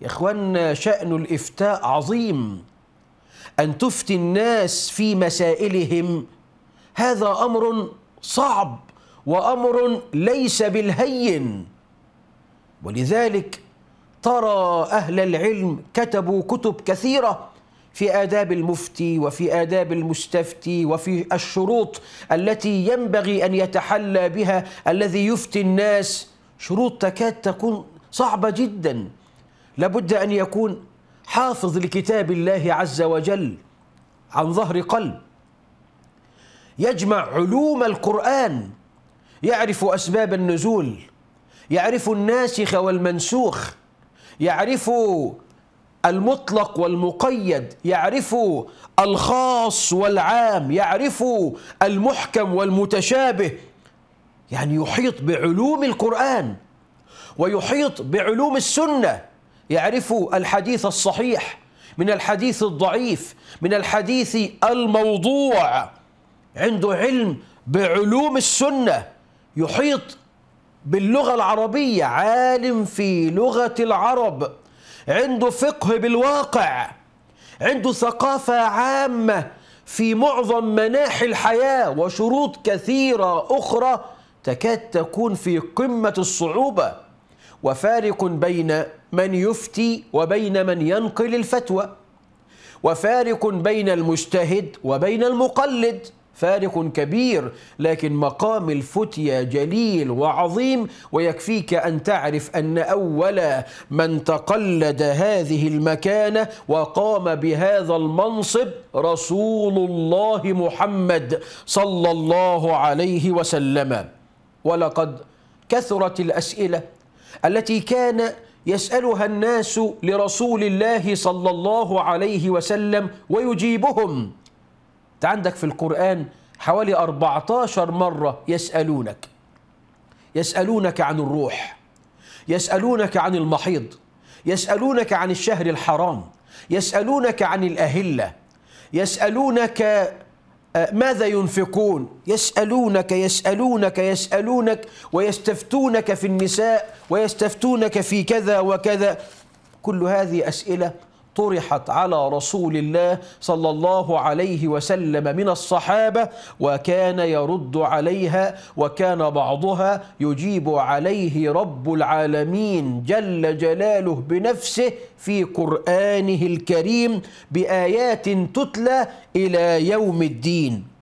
يا اخوانا شأن الإفتاء عظيم أن تفتي الناس في مسائلهم هذا أمر صعب وأمر ليس بالهين ولذلك ترى أهل العلم كتبوا كتب كثيرة في آداب المفتي وفي آداب المستفتي وفي الشروط التي ينبغي أن يتحلى بها الذي يفتي الناس شروط تكاد تكون صعبة جدا لابد أن يكون حافظ لكتاب الله عز وجل عن ظهر قلب يجمع علوم القرآن يعرف أسباب النزول يعرف الناسخ والمنسوخ يعرف المطلق والمقيد يعرف الخاص والعام يعرف المحكم والمتشابه يعني يحيط بعلوم القرآن ويحيط بعلوم السنة يعرفوا الحديث الصحيح من الحديث الضعيف من الحديث الموضوع عنده علم بعلوم السنة يحيط باللغة العربية عالم في لغة العرب عنده فقه بالواقع عنده ثقافة عامة في معظم مناحي الحياة وشروط كثيرة أخرى تكاد تكون في قمة الصعوبة وفارق بين من يفتي وبين من ينقل الفتوى وفارق بين المجتهد وبين المقلد فارق كبير لكن مقام الفتية جليل وعظيم ويكفيك أن تعرف أن أول من تقلد هذه المكانة وقام بهذا المنصب رسول الله محمد صلى الله عليه وسلم ولقد كثرت الأسئلة التي كان يسألها الناس لرسول الله صلى الله عليه وسلم ويجيبهم أنت عندك في القرآن حوالي 14 مرة يسألونك يسألونك عن الروح يسألونك عن المحيض يسألونك عن الشهر الحرام يسألونك عن الأهلة يسألونك آه، ماذا ينفقون يسألونك يسألونك يسألونك ويستفتونك في النساء ويستفتونك في كذا وكذا كل هذه أسئلة طرحت على رسول الله صلى الله عليه وسلم من الصحابة وكان يرد عليها وكان بعضها يجيب عليه رب العالمين جل جلاله بنفسه في قرآنه الكريم بآيات تتلى إلى يوم الدين